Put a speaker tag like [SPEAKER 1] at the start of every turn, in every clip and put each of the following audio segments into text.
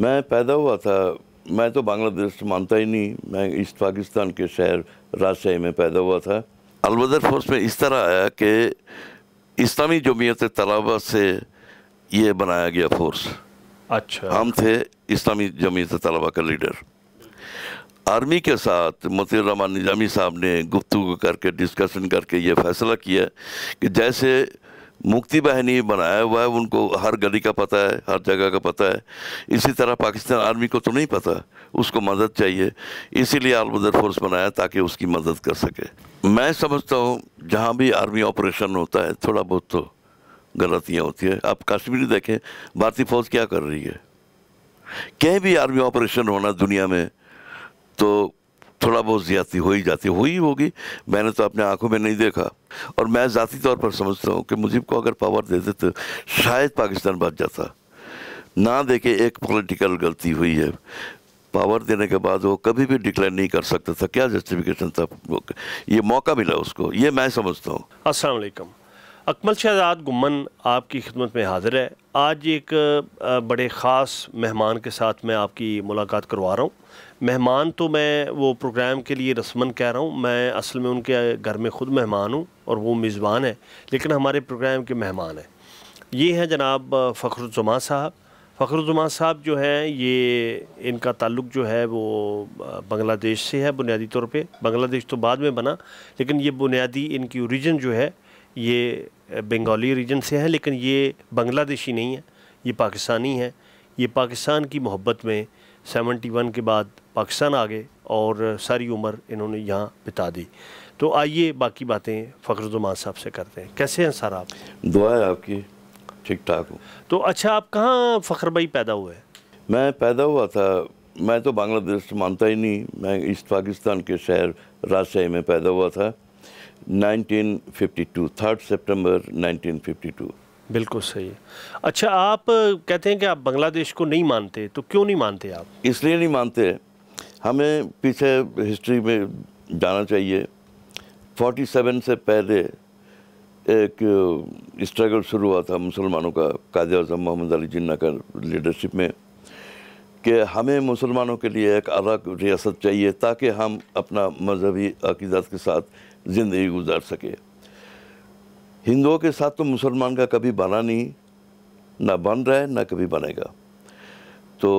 [SPEAKER 1] मैं पैदा हुआ था मैं तो बांग्लादेश मानता ही नहीं मैं ईस्ट पाकिस्तान के शहर राजशाही में पैदा हुआ था अलवदर फोर्स में इस तरह आया कि इस्लामी जमीयत तलाबा से ये बनाया गया फोर्स अच्छा हम थे इस्लामी जमीयत तलाबा का लीडर आर्मी के साथ मतिर रहमान निजामी साहब ने गुफ्तु करके डिस्कशन करके ये फैसला किया कि जैसे मुक्ति बहनी बनाया हुआ है उनको हर गली का पता है हर जगह का पता है इसी तरह पाकिस्तान आर्मी को तो नहीं पता उसको मदद चाहिए इसीलिए आलमदर फोर्स बनाया ताकि उसकी मदद कर सके मैं समझता हूँ जहाँ भी आर्मी ऑपरेशन होता है थोड़ा बहुत तो गलतियाँ होती है आप कश्मीर देखें भारतीय फौज क्या कर रही है कहीं भी आर्मी ऑपरेशन होना दुनिया में तो थोड़ा बहुत ज्यादा हो ही जाती हुई होगी मैंने तो अपने आंखों में नहीं देखा और मैं ज़ाती तौर पर समझता हूँ कि मुजीब को अगर पावर दे देते शायद पाकिस्तान बच जाता ना देखे एक पॉलिटिकल गलती हुई है पावर देने के बाद वो कभी भी डिक्लेयर नहीं कर सकता था क्या जस्टिफिकेशन था ये मौका मिला उसको ये मैं समझता हूँ
[SPEAKER 2] असल अकमल शहजाद गुमन आपकी खिदमत में हाजिर है आज एक बड़े ख़ास मेहमान के साथ मैं आपकी मुलाकात करवा रहा हूँ मेहमान तो मैं वो प्रोग्राम के लिए रस्मन कह रहा हूँ मैं असल में उनके घर में ख़ुद मेहमान हूँ और वो मेज़बान है लेकिन हमारे प्रोग्राम के मेहमान हैं ये हैं जनाब फ़खरुज़मा साहब फ़खरुज़मा साहब जो हैं ये इनका ताल्लुक जो है वो बांग्लादेश से है बुनियादी तौर पे बांग्लादेश तो बाद में बना लेकिन ये बुनियादी इनकी ओरिजिन जो है ये बंगाली रीजन से है लेकिन ये बांग्लादेशी नहीं है ये पाकिस्तानी है ये पाकिस्तान की मोहब्बत में सेवेंटी वन के बाद पाकिस्तान आ गए और सारी उम्र इन्होंने यहाँ बिता दी तो आइए बाकी बातें फ़खरुद्दमान साहब से करते हैं कैसे हैं सर आप दुआ है आपकी ठीक ठाक हूँ तो अच्छा आप कहाँ फ़ख्र भाई पैदा हुए मैं
[SPEAKER 1] पैदा हुआ था मैं तो बांग्लादेश मानता ही नहीं मैं ईस्ट पाकिस्तान के शहर राजशाही में पैदा हुआ था 1952 थर्ड सितंबर 1952
[SPEAKER 2] बिल्कुल सही अच्छा आप कहते हैं कि आप बांग्लादेश को नहीं मानते तो क्यों नहीं मानते आप
[SPEAKER 1] इसलिए नहीं मानते हमें पीछे हिस्ट्री में जाना चाहिए 47 से पहले एक स्ट्रगल शुरू हुआ था मुसलमानों का काद अजम मोहम्मद अली जिन्ना का लीडरशिप में कि हमें मुसलमानों के लिए एक अलग रियासत चाहिए ताकि हम अपना मजहबी अकीदत के साथ ज़िंदगी गुजार सकें हिंदुओं के साथ तो मुसलमान का कभी बना नहीं ना बन रहा है ना कभी बनेगा तो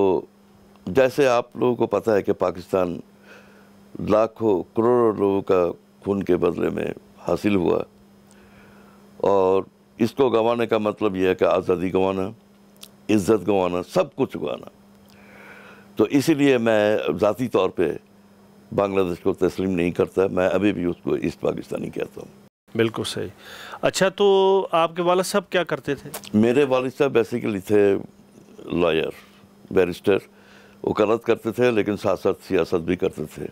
[SPEAKER 1] जैसे आप लोगों को पता है कि पाकिस्तान लाखों करोड़ों लोगों का खून के बदले में हासिल हुआ और इसको गंवाने का मतलब यह है कि आज़ादी गंवाना इज़्ज़त गंवाना सब कुछ गंवाना तो इसीलिए मैं ज़ाती तौर पे बांग्लादेश को तस्लीम नहीं करता मैं अभी भी उसको ईस्ट पाकिस्तानी कहता हूँ
[SPEAKER 2] बिल्कुल सही अच्छा तो आपके वाल साहब क्या करते थे
[SPEAKER 1] मेरे वाल साहब बेसिकली थे लॉयर बैरिस्टर वकालत करते थे लेकिन साथ साथ सियासत भी करते थे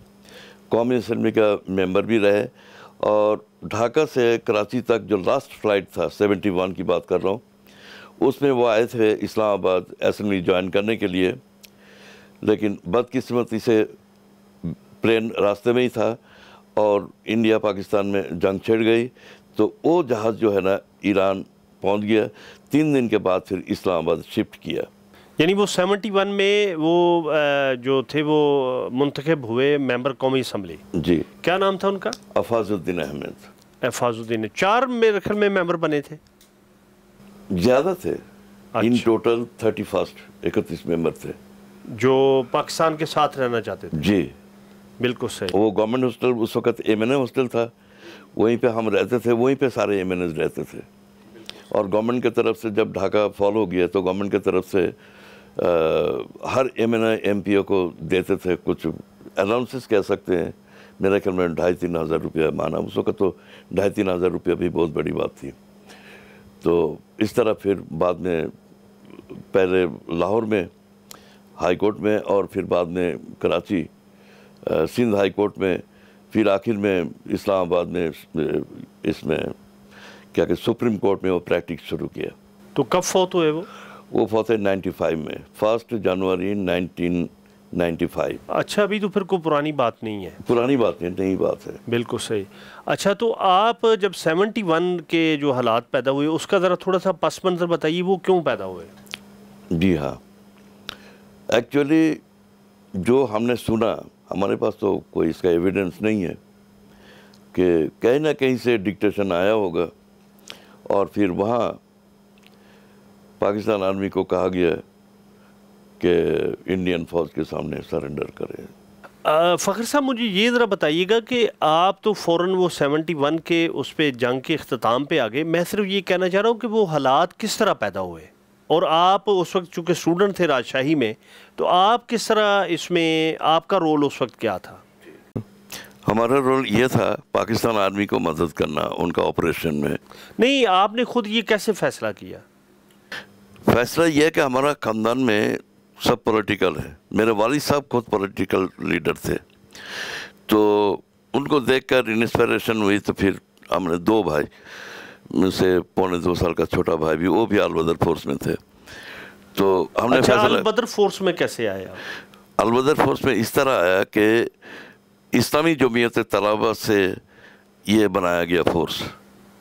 [SPEAKER 1] कौमी असम्बली का मेंबर भी रहे और ढाका से कराची तक जो लास्ट फ्लाइट था 71 की बात कर रहा हूँ उसमें वो आए थे इस्लामाबाद असम्बली ज्वाइन e करने के लिए लेकिन बदकिस्मती से प्लेन रास्ते में ही था और इंडिया पाकिस्तान में जंग छिड़ गई तो वो जहाज़ जो है ना ईरान पहुंच गया तीन दिन
[SPEAKER 2] के बाद फिर इस्लामाबाद शिफ्ट किया यानी वो 71 में वो जो थे वो मुंतखब हुए मेंबर कौमी असम्बली जी क्या नाम था उनका
[SPEAKER 1] अफाजुद्दीन अहमद
[SPEAKER 2] अफाजुद्दीन चार मेरे ख्याल में मेंबर बने थे
[SPEAKER 1] ज़्यादा थे अच्छा। इन टोटल थर्टी फर्स्ट इकतीस मेंबर थे
[SPEAKER 2] जो पाकिस्तान के साथ रहना चाहते थे
[SPEAKER 1] जी बिल्कुल सही वो गवर्नमेंट हॉस्टल उस वक्त एम एन हॉस्टल था वहीं पे हम रहते थे वहीं पे सारे एम रहते थे और गवर्नमेंट की तरफ से जब ढाका फॉल हो गया तो गवर्नमेंट की तरफ से आ, हर एम एन को देते थे कुछ अलाउंसेस कह सकते हैं मेरे ख्याल में ढाई तीन हज़ार रुपया माना उस वक्त तो ढाई तीन हज़ार रुपया भी बहुत बड़ी बात थी तो इस तरह फिर बाद में पहले लाहौर में हाई कोर्ट में और फिर बाद में कराची सिंध हाई कोर्ट में फिर आखिर में इस्लामाबाद में इसमें क्या कि सुप्रीम कोर्ट में वो प्रैक्टिस शुरू किया तो कब फौत हुए वो वो फौत है नाइन्टी फाइव में फर्स्ट जनवरी
[SPEAKER 2] नाइनटीन 95 अच्छा अभी तो फिर कोई पुरानी बात नहीं है पुरानी बात नहीं नई बात है बिल्कुल सही अच्छा तो आप जब 71 के जो हालात पैदा हुए उसका ज़रा थोड़ा सा पस मंज़र बताइए वो क्यों पैदा हुए
[SPEAKER 1] जी हाँ एक्चुअली जो हमने सुना हमारे पास तो कोई इसका एविडेंस नहीं है कि कहीं ना कहीं से डिक्टेशन आया होगा और फिर वहाँ पाकिस्तान आर्मी को कहा गया कि इंडियन फ़ौज के सामने सरेंडर करें
[SPEAKER 2] फ़खर साहब मुझे ये ज़रा बताइएगा कि आप तो फ़ौर वो 71 के उस पर जंग के अख्ताम पे आ गए मैं सिर्फ ये कहना चाह रहा हूँ कि वो हालात किस तरह पैदा हुए और आप उस वक्त चूँकि स्टूडेंट थे राजशाही में तो आप किस तरह इसमें आपका रोल उस वक्त क्या था हमारा
[SPEAKER 1] रोल ये था पाकिस्तान आर्मी को मदद करना उनका ऑपरेशन में
[SPEAKER 2] नहीं आपने खुद ये कैसे फ़ैसला किया
[SPEAKER 1] फैसला यह कि हमारा ख़ानदान में सब पॉलिटिकल है मेरे वालिद साहब खुद पॉलिटिकल लीडर थे तो उनको देखकर इंस्पिरेशन हुई तो फिर हमने दो भाई से पौने दो साल का छोटा भाई भी वो भी आल बदर फोर्स में थे तो हमने अच्छा, फैसला
[SPEAKER 2] बदर फोर्स में कैसे आया
[SPEAKER 1] अल बदर फोर्स में इस तरह आया कि इस्लामी जमीयत तलाबा से ये बनाया गया फोर्स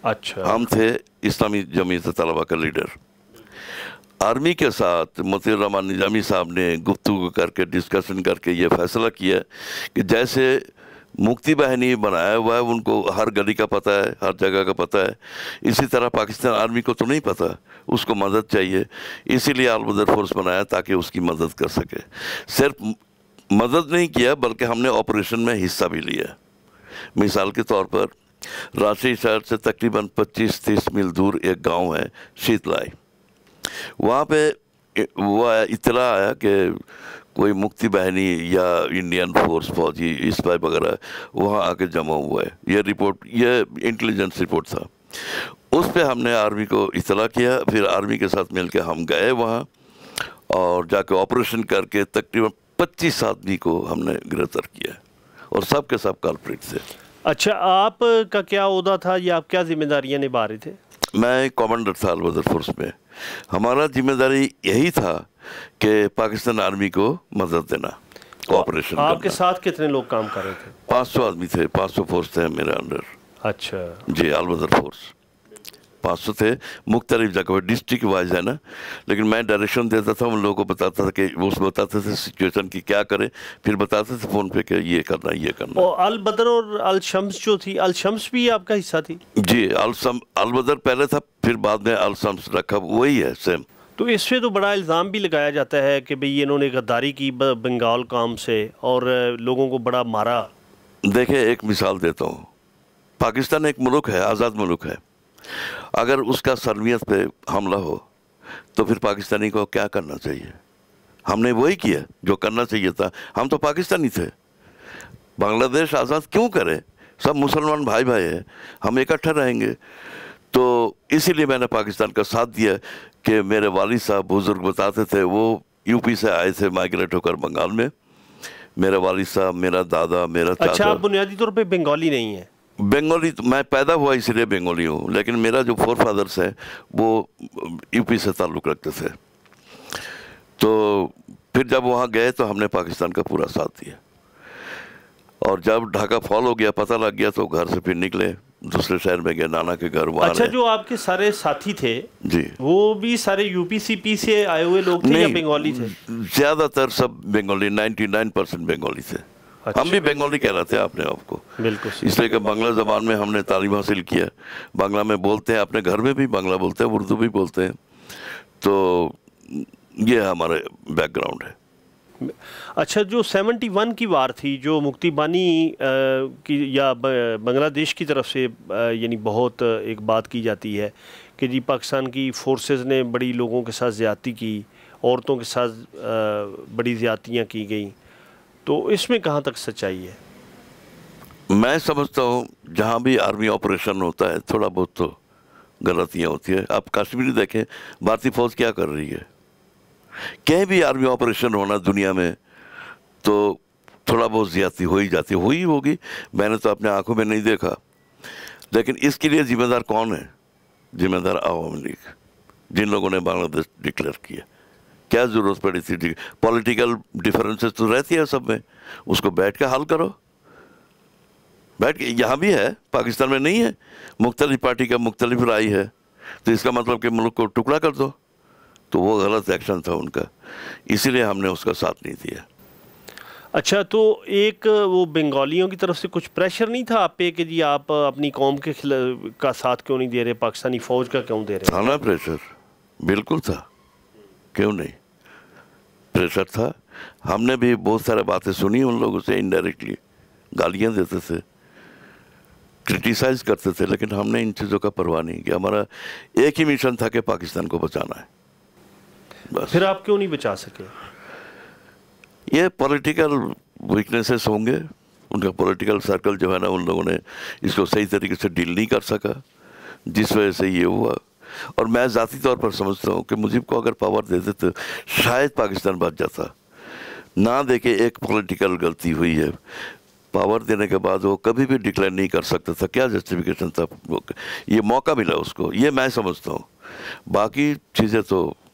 [SPEAKER 1] अच्छा हम थे इस्लामी जमीयत तलाबा का लीडर आर्मी के साथ मतिर रहमान निजामी साहब ने गुफ्तु करके डिस्कशन करके ये फैसला किया कि जैसे मुक्ति वाहिनी बनाया हुआ है उनको हर गली का पता है हर जगह का पता है इसी तरह पाकिस्तान आर्मी को तो नहीं पता उसको मदद चाहिए इसीलिए आलमदर फोर्स बनाया ताकि उसकी मदद कर सके सिर्फ मदद नहीं किया बल्कि हमने ऑपरेशन में हिस्सा भी लिया मिसाल के तौर पर रांची शहर से तकरीबन 25-30 मील दूर एक गांव है शीतलाई वहाँ पे वह इतला आया कि कोई मुक्ति बहनी या इंडियन फोर्स फौजी इस टाइप वगैरह वहाँ आके जमा हुआ है यह रिपोर्ट ये इंटेलिजेंस रिपोर्ट था उस पर हमने आर्मी को इतला किया फिर आर्मी के साथ मिलकर हम गए वहाँ और जाके ऑपरेशन करके तकरीबन पच्चीस आदमी को हमने गिरफ्तार किया और सब के सब कॉर्पोरेट थे
[SPEAKER 2] अच्छा आपका क्या उदा था या आप क्या जिम्मेदारियाँ निभा रहे थे
[SPEAKER 1] मैं कमांडर था अलबदर फोर्स में हमारा जिम्मेदारी यही था कि पाकिस्तान आर्मी को मदद देना कोऑपरेशन आपके
[SPEAKER 2] साथ कितने लोग काम कर रहे थे
[SPEAKER 1] पाँच सौ आदमी थे पाँच सौ फोर्स थे मेरे अंडर अच्छा जी आलबदर फोर्स पाँच सौ थे मुख्तलिफ जगह पर डिस्ट्रिक्ट वाइज है ना लेकिन मैं डायरेक्शन देता था उन लोगों को बताता था कि वो बताते थे सिचुएशन की क्या करें फिर बताते थे फ़ोन पे कि ये करना ये करना
[SPEAKER 2] और अल बदर और अल शम्स जो थी अल शम्स भी आपका हिस्सा थी
[SPEAKER 1] जी अल सम अल बदर पहले था फिर बाद में अल शम्स रखा वही है सेम
[SPEAKER 2] तो इस पर तो बड़ा इल्ज़ाम भी लगाया जाता है कि भाई इन्होंने गद्दारी की बंगाल काम से और लोगों को बड़ा मारा
[SPEAKER 1] देखें एक मिसाल देता हूँ पाकिस्तान एक मुल्क है आज़ाद मुल्क है अगर उसका सरमियत पे हमला हो तो फिर पाकिस्तानी को क्या करना चाहिए हमने वही किया जो करना चाहिए था हम तो पाकिस्तानी थे बांग्लादेश आज़ाद क्यों करे सब मुसलमान भाई भाई हैं हम इकट्ठा रहेंगे तो इसीलिए मैंने पाकिस्तान का साथ दिया कि मेरे वालिद साहब बुज़ुर्ग बताते थे वो यूपी से आए थे माइग्रेट होकर बंगाल में मेरे वालिद साहब मेरा दादा मेरा अच्छा आप
[SPEAKER 2] बुनियादी तौर पर बंगाली नहीं है
[SPEAKER 1] बंगाली तो मैं पैदा हुआ इसलिए बंगाली हूँ लेकिन मेरा जो फोर फादर्स है वो यूपी से ताल्लुक़ रखते थे तो फिर जब वहाँ गए तो हमने पाकिस्तान का पूरा साथ दिया और जब ढाका फॉल हो गया पता लग गया तो घर से फिर निकले दूसरे शहर में गए नाना के घर वहाँ अच्छा
[SPEAKER 2] जो आपके सारे साथी थे जी वो भी सारे यूपीसीपी से आए हुए लोग थे या बंगाली थे
[SPEAKER 1] ज़्यादातर सब बंगाली 99 परसेंट बंगाली थे अच्छा। हम भी बंगाली रहे थे अपने आप को बिल्कुल इसलिए कि बांग्ला जबान में हमने तालीम हासिल किया बांग्ला में बोलते हैं अपने घर में भी बांग्ला बोलते हैं उर्दू भी बोलते हैं तो ये हमारे बैकग्राउंड है
[SPEAKER 2] अच्छा जो 71 की वार थी जो मुक्ति बानी की या बांग्लादेश की तरफ से यानी बहुत एक बात की जाती है कि जी पाकिस्तान की फोर्सेस ने बड़ी लोगों के साथ ज़्यादती की औरतों के साथ बड़ी ज़्यादतियाँ की गई तो इसमें कहाँ तक सच्चाई है मैं
[SPEAKER 1] समझता हूँ जहाँ भी आर्मी ऑपरेशन होता है थोड़ा बहुत तो गलतियाँ होती है आप कश्मीर देखें भारतीय फौज क्या कर रही है कहीं भी आर्मी ऑपरेशन होना दुनिया में तो थोड़ा बहुत ज्यादा हो ही जाती हुई होगी मैंने तो अपने आंखों में नहीं देखा लेकिन इसके लिए जिम्मेदार कौन है जिम्मेदार आवामी लीग जिन लोगों ने बांग्लादेश डिक्लेयर किया क्या ज़रूरत पड़ी थी पॉलिटिकल डिफरेंसेस तो रहती है सब में उसको बैठ के हल करो बैठ के यहाँ भी है पाकिस्तान में नहीं है मुख्तलिफ पार्टी का मुख्तलिफ राय है तो इसका मतलब कि मुल्क को टुकड़ा कर दो तो वो गलत एक्शन था उनका इसीलिए हमने उसका साथ नहीं दिया
[SPEAKER 2] अच्छा तो एक वो बंगालियों की तरफ से कुछ प्रेशर नहीं था आप पे कि जी आप अपनी कौम के का साथ क्यों नहीं दे रहे पाकिस्तानी फ़ौज का क्यों दे रहे था ना
[SPEAKER 1] प्रेशर बिल्कुल था क्यों नहीं प्रेशर था हमने भी बहुत सारे बातें सुनी उन लोगों से इनडायरेक्टली गालियाँ देते थे क्रिटिसाइज करते थे लेकिन हमने इन चीज़ों का परवाह नहीं किया हमारा एक ही मिशन था कि पाकिस्तान को बचाना है
[SPEAKER 2] बस फिर आप क्यों नहीं बचा सके
[SPEAKER 1] ये पॉलिटिकल वीकनेसेस होंगे उनका पॉलिटिकल सर्कल जो है ना उन लोगों ने इसको सही तरीके से डील नहीं कर सका जिस वजह से ये हुआ और मैं ज़ाती तौर पर समझता हूँ कि मुजीब को अगर पावर दे देते तो शायद पाकिस्तान बच जाता ना दे के एक पॉलिटिकल गलती हुई है पावर देने के बाद वो कभी भी डिक्लेयर नहीं कर सकता था क्या जस्टिफिकेशन था ये मौका मिला उसको ये मैं समझता हूँ बाकी चीज़ें तो